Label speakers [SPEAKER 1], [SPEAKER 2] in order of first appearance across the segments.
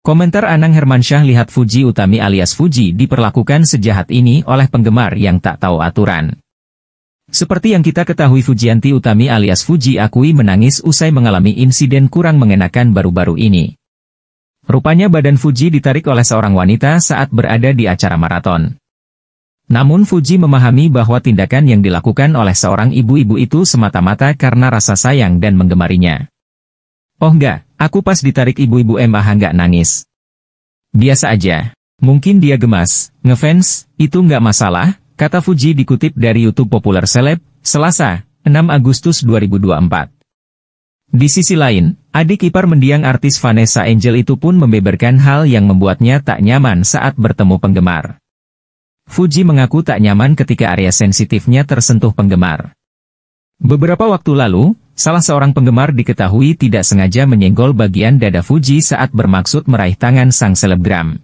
[SPEAKER 1] Komentar Anang Hermansyah lihat Fuji Utami alias Fuji diperlakukan sejahat ini oleh penggemar yang tak tahu aturan. Seperti yang kita ketahui Fujianti Utami alias Fuji akui menangis usai mengalami insiden kurang mengenakan baru-baru ini. Rupanya badan Fuji ditarik oleh seorang wanita saat berada di acara maraton. Namun Fuji memahami bahwa tindakan yang dilakukan oleh seorang ibu-ibu itu semata-mata karena rasa sayang dan menggemarinya. Oh enggak, aku pas ditarik ibu-ibu Mbah enggak nangis. Biasa aja. Mungkin dia gemas, ngefans, itu enggak masalah, kata Fuji dikutip dari YouTube Populer Seleb, Selasa, 6 Agustus 2024. Di sisi lain, adik ipar mendiang artis Vanessa Angel itu pun membeberkan hal yang membuatnya tak nyaman saat bertemu penggemar. Fuji mengaku tak nyaman ketika area sensitifnya tersentuh penggemar. Beberapa waktu lalu, Salah seorang penggemar diketahui tidak sengaja menyenggol bagian dada Fuji saat bermaksud meraih tangan sang selebgram.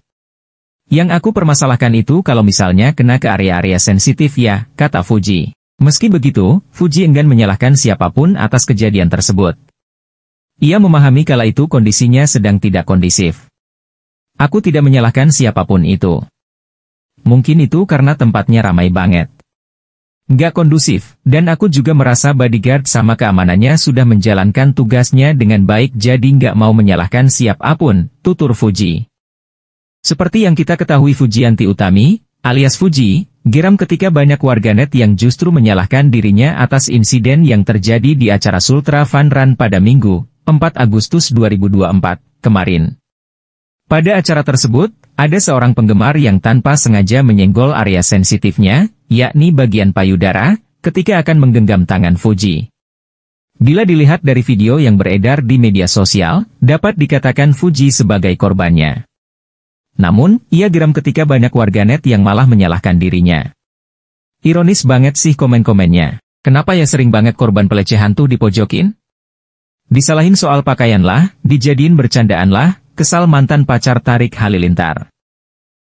[SPEAKER 1] Yang aku permasalahkan itu kalau misalnya kena ke area-area sensitif ya, kata Fuji. Meski begitu, Fuji enggan menyalahkan siapapun atas kejadian tersebut. Ia memahami kala itu kondisinya sedang tidak kondisif. Aku tidak menyalahkan siapapun itu. Mungkin itu karena tempatnya ramai banget. Gak kondusif, dan aku juga merasa bodyguard sama keamanannya sudah menjalankan tugasnya dengan baik jadi gak mau menyalahkan siap apun, tutur Fuji. Seperti yang kita ketahui Fuji Anti Utami, alias Fuji, geram ketika banyak warganet yang justru menyalahkan dirinya atas insiden yang terjadi di acara Sultra Fun Run pada Minggu, 4 Agustus 2024, kemarin. Pada acara tersebut, ada seorang penggemar yang tanpa sengaja menyenggol area sensitifnya, yakni bagian payudara, ketika akan menggenggam tangan Fuji. Bila dilihat dari video yang beredar di media sosial, dapat dikatakan Fuji sebagai korbannya. Namun, ia geram ketika banyak warganet yang malah menyalahkan dirinya. Ironis banget sih komen-komennya. Kenapa ya sering banget korban pelecehan tuh dipojokin? Disalahin soal pakaian lah, dijadiin bercandaan lah, kesal mantan pacar tarik halilintar.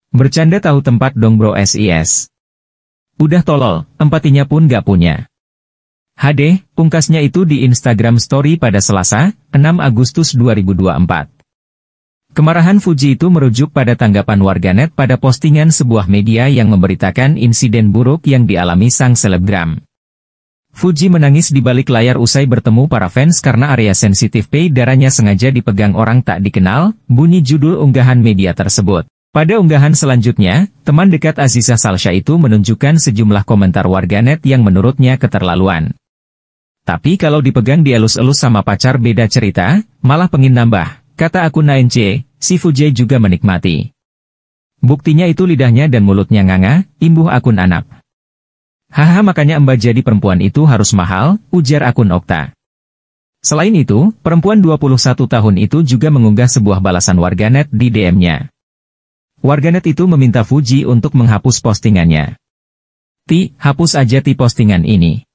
[SPEAKER 1] Bercanda tahu tempat dong bro SIS. Udah tolol, empatinya pun gak punya. HD, pungkasnya itu di Instagram Story pada Selasa, 6 Agustus 2024. Kemarahan Fuji itu merujuk pada tanggapan warganet pada postingan sebuah media yang memberitakan insiden buruk yang dialami sang selebgram. Fuji menangis di balik layar usai bertemu para fans karena area sensitif pay darahnya sengaja dipegang orang tak dikenal, bunyi judul unggahan media tersebut. Pada unggahan selanjutnya, teman dekat Aziza Salsha itu menunjukkan sejumlah komentar warganet yang menurutnya keterlaluan. Tapi kalau dipegang dielus-elus sama pacar beda cerita, malah pengin nambah, kata akun 9C, si Fuji juga menikmati. Buktinya itu lidahnya dan mulutnya nganga, imbuh akun anak. Haha makanya mbak jadi perempuan itu harus mahal, ujar akun Okta. Selain itu, perempuan 21 tahun itu juga mengunggah sebuah balasan warganet di DM-nya. Warganet itu meminta Fuji untuk menghapus postingannya. Ti, hapus aja ti postingan ini.